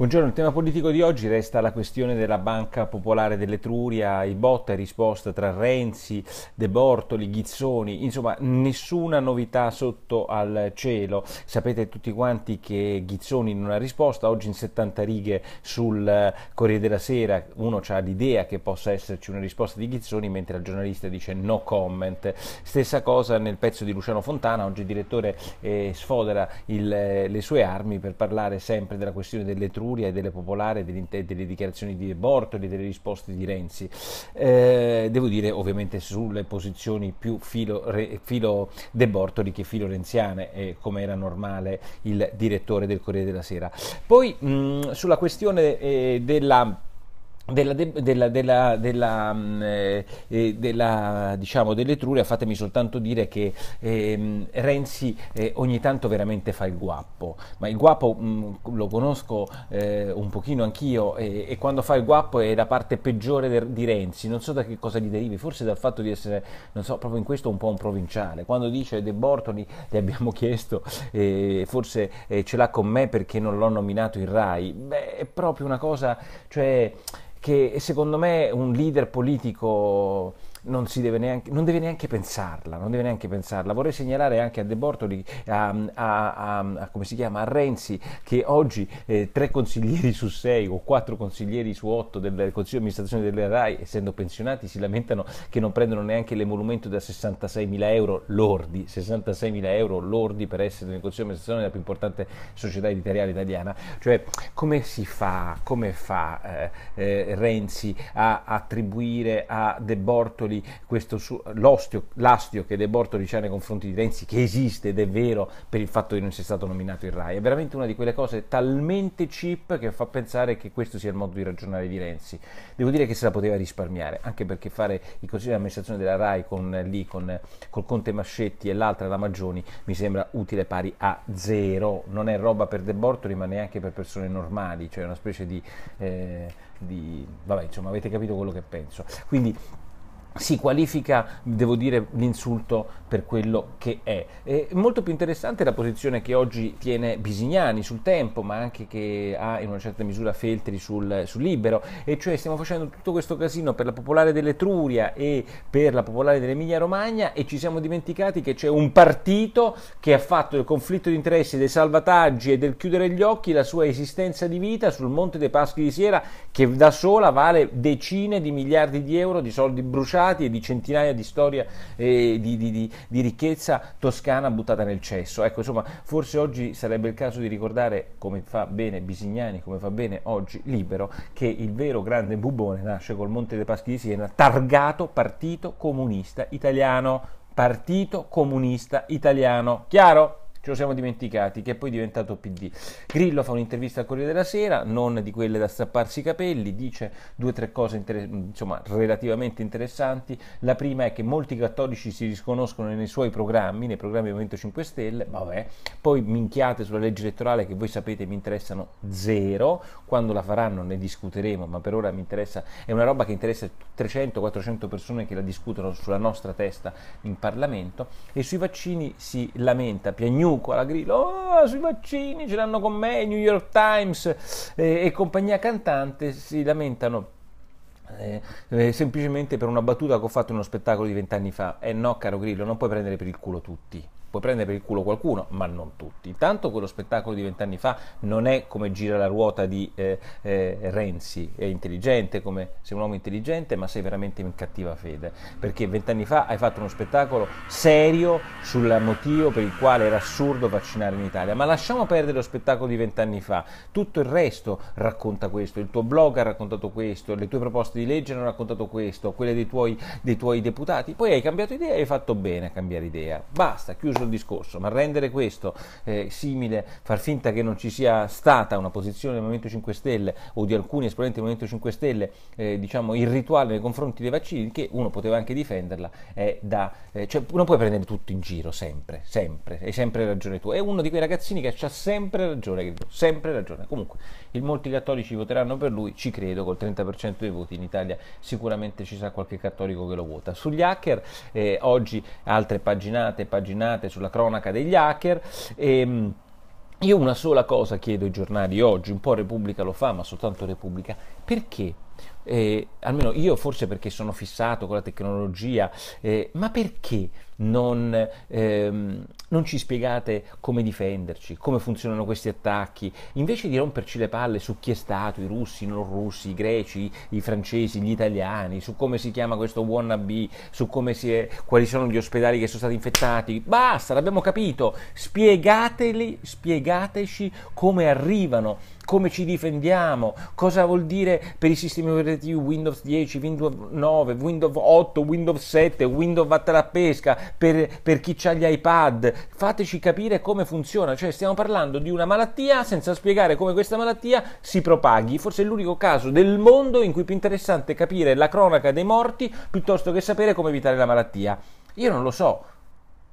Buongiorno, il tema politico di oggi resta la questione della Banca Popolare dell'Etruria, i botta e risposta tra Renzi, De Bortoli, Ghizzoni, insomma nessuna novità sotto al cielo. Sapete tutti quanti che Ghizzoni non ha risposta, oggi in 70 righe sul eh, Corriere della Sera uno ha l'idea che possa esserci una risposta di Ghizzoni mentre il giornalista dice no comment. Stessa cosa nel pezzo di Luciano Fontana, oggi il direttore eh, sfodera il, eh, le sue armi per parlare sempre della questione dell'Etruria Curia e delle popolari delle, delle dichiarazioni di Bortoli, delle risposte di Renzi. Eh, devo dire ovviamente sulle posizioni più filo, re, filo De Bortoli che filo renziane, eh, come era normale il direttore del Corriere della Sera. Poi mh, sulla questione eh, della della, della, della, della, mm, eh, eh, della, diciamo, dell'Etruria fatemi soltanto dire che eh, Renzi eh, ogni tanto veramente fa il guappo ma il guappo mh, mm, lo conosco eh, un pochino anch'io e, quando fa il guappo è la parte peggiore de, di Renzi non so da che cosa gli derivi forse dal fatto di essere non so proprio in questo un po' un provinciale quando dice De Bortoli gli abbiamo chiesto eh, forse ce l'ha con me perché non l'ho nominato in Rai beh è proprio una cosa cioè che secondo me un leader politico non, deve neanche, non, deve neanche, pensarla, non deve neanche pensarla. Vorrei segnalare anche a De Bortoli, a, a, a, chiama, a Renzi, che oggi eh, tre consiglieri su sei o quattro consiglieri su otto del Consiglio di amministrazione della RAI, essendo pensionati, si lamentano che non prendono neanche l'emolumento da 66.000 euro lordi, 66.000 euro lordi per essere nel Consiglio di amministrazione della più importante società editoriale italiana. Cioè, come si fa, come fa eh, eh, Renzi a attribuire a De Bortoli Bortoli, su, l'ostio, l'astio che De Bortoli c'ha nei confronti di Renzi, che esiste ed è vero per il fatto che non sia stato nominato il RAI, è veramente una di quelle cose talmente cheap che fa pensare che questo sia il modo di ragionare di Renzi. Devo dire che se la poteva risparmiare, anche perché fare il consiglio di amministrazione della RAI con, lì, con, col Conte Mascetti e l'altra la Magioni, mi sembra utile pari a zero, non è roba per De Bortoli ma neanche per persone normali, cioè una specie di... Eh, di... vabbè insomma avete capito quello che penso. Quindi si qualifica, devo dire, l'insulto per quello che è. è. molto più interessante la posizione che oggi tiene Bisignani sul tempo, ma anche che ha in una certa misura Feltri sul, sul libero, e cioè stiamo facendo tutto questo casino per la popolare dell'Etruria e per la popolare dell'Emilia Romagna e ci siamo dimenticati che c'è un partito che ha fatto del conflitto di interessi, dei salvataggi e del chiudere gli occhi la sua esistenza di vita sul Monte dei Paschi di Siera, che da sola vale decine di miliardi di euro di soldi bruciati bruciati e di centinaia di storie eh, di, di, di, di, ricchezza toscana buttata nel cesso. Ecco, insomma, forse oggi sarebbe il caso di ricordare, come fa bene Bisignani, come fa bene oggi Libero, che il vero grande bubone nasce col Monte dei Paschi di Siena, targato Partito Comunista Italiano. Partito Comunista Italiano. Chiaro? ce lo siamo dimenticati, che è poi diventato PD. Grillo fa un'intervista al Corriere della Sera, non di quelle da strapparsi i capelli, dice due o tre cose inter- insomma, relativamente interessanti. La prima è che molti cattolici si riconoscono nei suoi programmi, nei programmi del Movimento 5 Stelle, vabbè, poi minchiate sulla legge elettorale che voi sapete mi interessano zero, quando la faranno ne discuteremo, ma per ora mi interessa, è una roba che interessa 300-400 persone che la discutono sulla nostra testa in Parlamento e sui vaccini si lamenta, piagnuta Nuco alla grilla, oh, sui vaccini ce l'hanno con me, New York Times eh, e compagnia cantante si lamentano. Eh, eh, semplicemente per una battuta che ho fatto in uno spettacolo di vent'anni fa. Eh no, caro Grillo, non puoi prendere per il culo tutti puoi prendere per il culo qualcuno, ma non tutti. Intanto quello spettacolo di vent'anni fa non è come gira la ruota di eh, eh, Renzi, è intelligente, come sei un uomo intelligente, ma sei veramente in cattiva fede, perché vent'anni fa hai fatto uno spettacolo serio sul motivo per il quale era assurdo vaccinare in Italia, ma lasciamo perdere lo spettacolo di vent'anni fa, tutto il resto racconta questo, il tuo blog ha raccontato questo, le tue proposte di legge hanno raccontato questo, quelle dei tuoi, dei tuoi deputati, poi hai cambiato idea e hai fatto bene a cambiare idea, basta, chiuso altro discorso, ma rendere questo eh, simile, far finta che non ci sia stata una posizione del Movimento 5 Stelle o di alcuni esponenti del Movimento 5 Stelle, eh, diciamo, irrituale nei confronti dei vaccini, che uno poteva anche difenderla, è da, eh, cioè, non puoi prendere tutto in giro, sempre, sempre, hai sempre ragione tu. È uno di quei ragazzini che ha sempre ragione, credo, sempre ragione. Comunque, il, molti cattolici voteranno per lui, ci credo, col 30% dei voti in Italia sicuramente ci sarà qualche cattolico che lo vota. Sugli hacker, eh, oggi altre paginate, paginate sulla cronaca degli hacker. E, ehm, io una sola cosa chiedo ai giornali oggi, un po' Repubblica lo fa, ma soltanto Repubblica, perché eh, almeno io forse perché sono fissato con la tecnologia, eh, ma perché non, ehm, non ci spiegate come difenderci, come funzionano questi attacchi, invece di romperci le palle su chi è stato, i russi, i non russi, i greci, i francesi, gli italiani, su come si chiama questo wannabe, su è, quali sono gli ospedali che sono stati infettati, basta, l'abbiamo capito, spiegateli, spiegateci come arrivano come ci difendiamo, cosa vuol dire per i sistemi operativi Windows 10, Windows 9, Windows 8, Windows 7, Windows vatta la pesca, per, per chi ha gli iPad, fateci capire come funziona, cioè stiamo parlando di una malattia senza spiegare come questa malattia si propaghi, forse è l'unico caso del mondo in cui è più interessante capire la cronaca dei morti piuttosto che sapere come evitare la malattia. Io non lo so,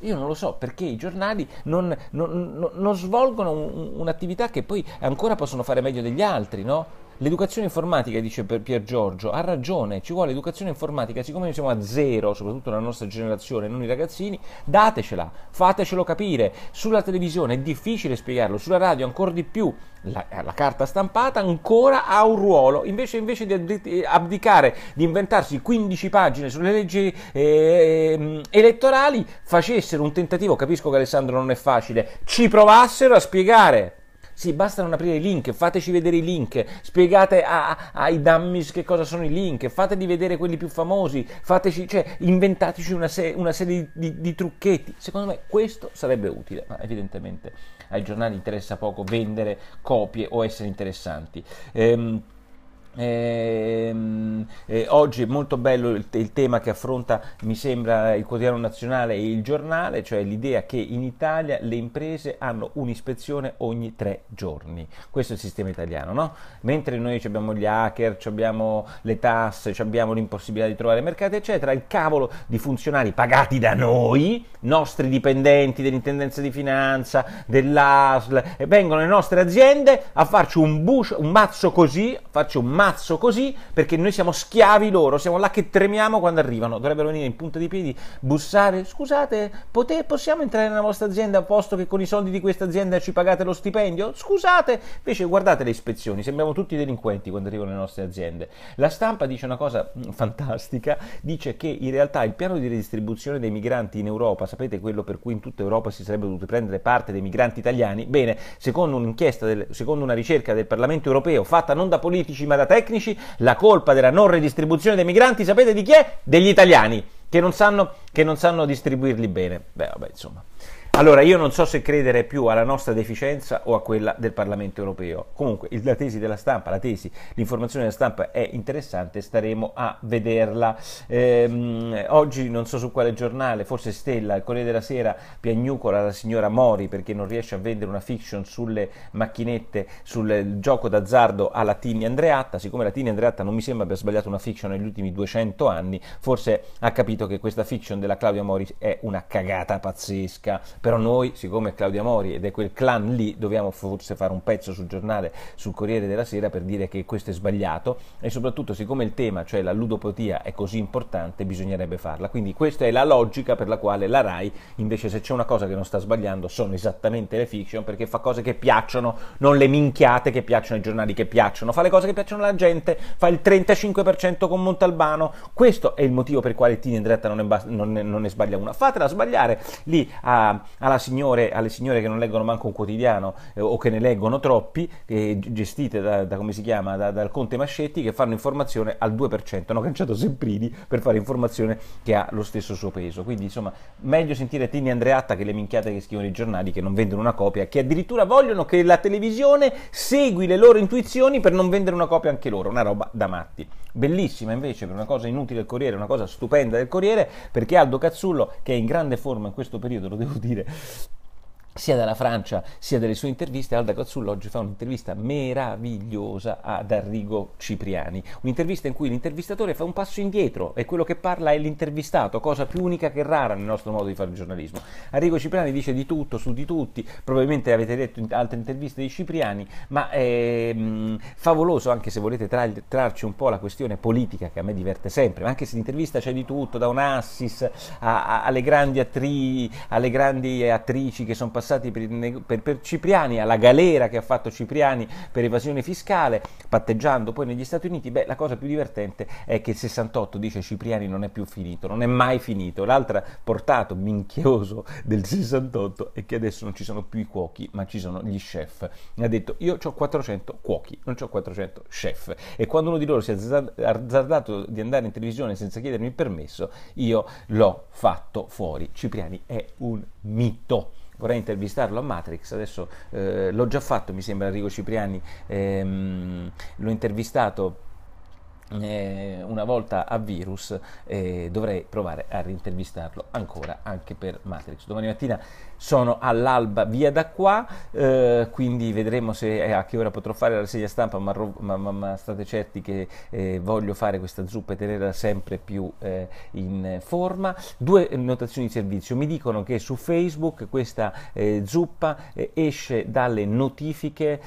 io non lo so perché i giornali non, non, non, non svolgono un, un'attività che poi ancora possono fare meglio degli altri, no? L'educazione informatica, dice Pier Giorgio, ha ragione, ci vuole educazione informatica, siccome noi siamo a zero, soprattutto la nostra generazione, non i ragazzini, datecela, fatecelo capire. Sulla televisione è difficile spiegarlo, sulla radio ancora di più, la, eh, la carta stampata ancora ha un ruolo, invece, invece di eh, abdicare, di inventarsi 15 pagine sulle leggi eh, elettorali, facessero un tentativo, capisco che Alessandro non è facile, ci provassero a spiegare. Sì, basta non aprire i link, fateci vedere i link, spiegate a, ai dummies che cosa sono i link, fateli vedere quelli più famosi, fateci, cioè, inventateci una, se- una serie di, di, di, trucchetti. Secondo me questo sarebbe utile, ma evidentemente ai giornali interessa poco vendere copie o essere interessanti. Ehm, eh, eh, oggi è molto bello il, il, tema che affronta, mi sembra, il quotidiano nazionale e il giornale, cioè l'idea che in Italia le imprese hanno un'ispezione ogni tre giorni. Questo è il sistema italiano, no? Mentre noi abbiamo gli hacker, abbiamo le tasse, abbiamo l'impossibilità di trovare mercati, eccetera, il cavolo di funzionari pagati da noi, nostri dipendenti dell'intendenza di finanza, dell'ASL, vengono le nostre aziende a farci un, bush, un mazzo così, farci un mazzo mazzo così perché noi siamo schiavi loro, siamo là che tremiamo quando arrivano. Dovrebbero venire in punta di piedi, bussare, scusate, pote- possiamo entrare nella vostra azienda a posto che con i soldi di questa azienda ci pagate lo stipendio? Scusate, invece guardate le ispezioni, sembriamo tutti delinquenti quando arrivano le nostre aziende. La stampa dice una cosa mm, fantastica, dice che in realtà il piano di redistribuzione dei migranti in Europa, sapete quello per cui in tutta Europa si sarebbe dovuto prendere parte dei migranti italiani? Bene, secondo un'inchiesta, del, secondo una ricerca del Parlamento europeo fatta non da politici ma da tecnici, tecnici, la colpa della non redistribuzione dei migranti, sapete di chi è? Degli italiani, che non sanno, che non sanno distribuirli bene. Beh, vabbè, insomma. Allora, io non so se credere più alla nostra deficienza o a quella del Parlamento europeo. Comunque, la tesi della stampa, la tesi, l'informazione della stampa è interessante, staremo a vederla. Ehm, oggi non so su quale giornale, forse Stella, il Corriere della Sera, piagnucola la signora Mori perché non riesce a vendere una fiction sulle macchinette, sul gioco d'azzardo alla Tini Andreatta. Siccome la Tini Andreatta non mi sembra abbia sbagliato una fiction negli ultimi 200 anni, forse ha capito che questa fiction della Claudia Mori è una cagata pazzesca però noi, siccome Claudia Mori ed è quel clan lì, dobbiamo forse fare un pezzo sul giornale, sul Corriere della Sera per dire che questo è sbagliato e soprattutto siccome il tema, cioè la ludopatia, è così importante, bisognerebbe farla. Quindi questa è la logica per la quale la RAI, invece se c'è una cosa che non sta sbagliando, sono esattamente le fiction, perché fa cose che piacciono, non le minchiate che piacciono i giornali che piacciono, fa le cose che piacciono alla gente, fa il 35% con Montalbano. Questo è il motivo per il quale Tini in diretta non ne, non ne sbaglia una. Fatela sbagliare lì a signore, alle signore che non leggono manco un quotidiano eh, o che ne leggono troppi, eh, gestite da, da, come si chiama, da, dal conte Mascetti, che fanno informazione al 2%, hanno cancellato Semprini per fare informazione che ha lo stesso suo peso. Quindi insomma, meglio sentire Tini Andreatta che le minchiate che scrivono i giornali che non vendono una copia, che addirittura vogliono che la televisione segui le loro intuizioni per non vendere una copia anche loro, una roba da matti. Bellissima invece per una cosa inutile del Corriere, una cosa stupenda del Corriere, perché Aldo Cazzullo, che è in grande forma in questo periodo, lo devo dire, で sia dalla Francia sia dalle sue interviste, Alda Cozzullo oggi fa un'intervista meravigliosa ad Arrigo Cipriani, un'intervista in cui l'intervistatore fa un passo indietro e quello che parla è l'intervistato, cosa più unica che rara nel nostro modo di fare il giornalismo. Arrigo Cipriani dice di tutto, su di tutti, probabilmente avete letto in altre interviste di Cipriani, ma è ehm, mh, favoloso anche se volete tra- trarci un po' la questione politica che a me diverte sempre, ma anche se l'intervista c'è di tutto, da un assist a- a- alle, grandi attri- alle grandi attrici che sono passate passati per, per, per, Cipriani, alla galera che ha fatto Cipriani per evasione fiscale, patteggiando poi negli Stati Uniti, beh, la cosa più divertente è che il 68 dice Cipriani non è più finito, non è mai finito. L'altro portato minchioso del 68 è che adesso non ci sono più i cuochi, ma ci sono gli chef. Mi ha detto io ho 400 cuochi, non ho 400 chef. E quando uno di loro si è azzardato di andare in televisione senza chiedermi il permesso, io l'ho fatto fuori. Cipriani è un mito vorrei intervistarlo a Matrix, adesso eh, l'ho già fatto, mi sembra Enrico Cipriani, ehm, l'ho intervistato Mm. eh, una volta a Virus eh, dovrei provare a rintervistarlo ancora anche per Matrix. Domani mattina sono all'alba via da qua, eh, quindi vedremo se, eh, a che ora potrò fare la rassegna stampa, ma, ma, ma, ma state certi che eh, voglio fare questa zuppa e tenerla sempre più eh, in forma. Due notazioni di servizio, mi dicono che su Facebook questa zuppa esce dalle notifiche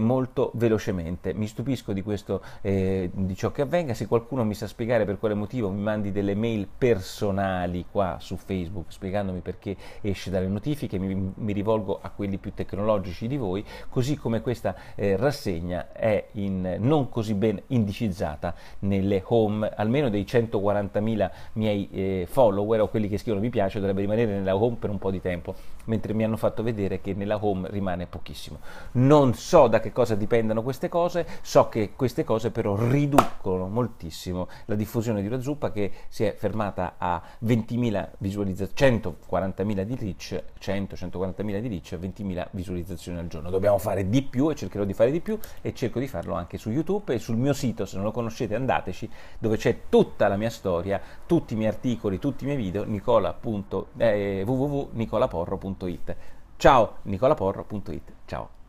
molto velocemente, mi stupisco di, questo, di ciò che avvenga, se qualcuno mi sa spiegare per quale motivo mi mandi delle mail personali qua su Facebook spiegandomi perché esce dalle notifiche, mi, mi rivolgo a quelli più tecnologici di voi, così come questa eh, rassegna è in, non così ben indicizzata nelle home, almeno dei 140.000 miei eh, follower o quelli che scrivono mi piace dovrebbe rimanere nella home per un po' di tempo, mentre mi hanno fatto vedere che nella home rimane pochissimo. Non so da che cosa dipendano queste cose, so che queste cose però riducono stimolano moltissimo la diffusione di una zuppa che si è fermata a 20.000 visualizzazioni, 140.000 di reach, 100-140.000 di reach, 20.000 visualizzazioni al giorno. Dobbiamo fare di più e cercherò di fare di più e cerco di farlo anche su YouTube e sul mio sito, se non lo conoscete andateci, dove c'è tutta la mia storia, tutti i miei articoli, tutti i miei video, nicola. Eh, www.nicolaporro.it. Ciao, nicolaporro.it. Ciao.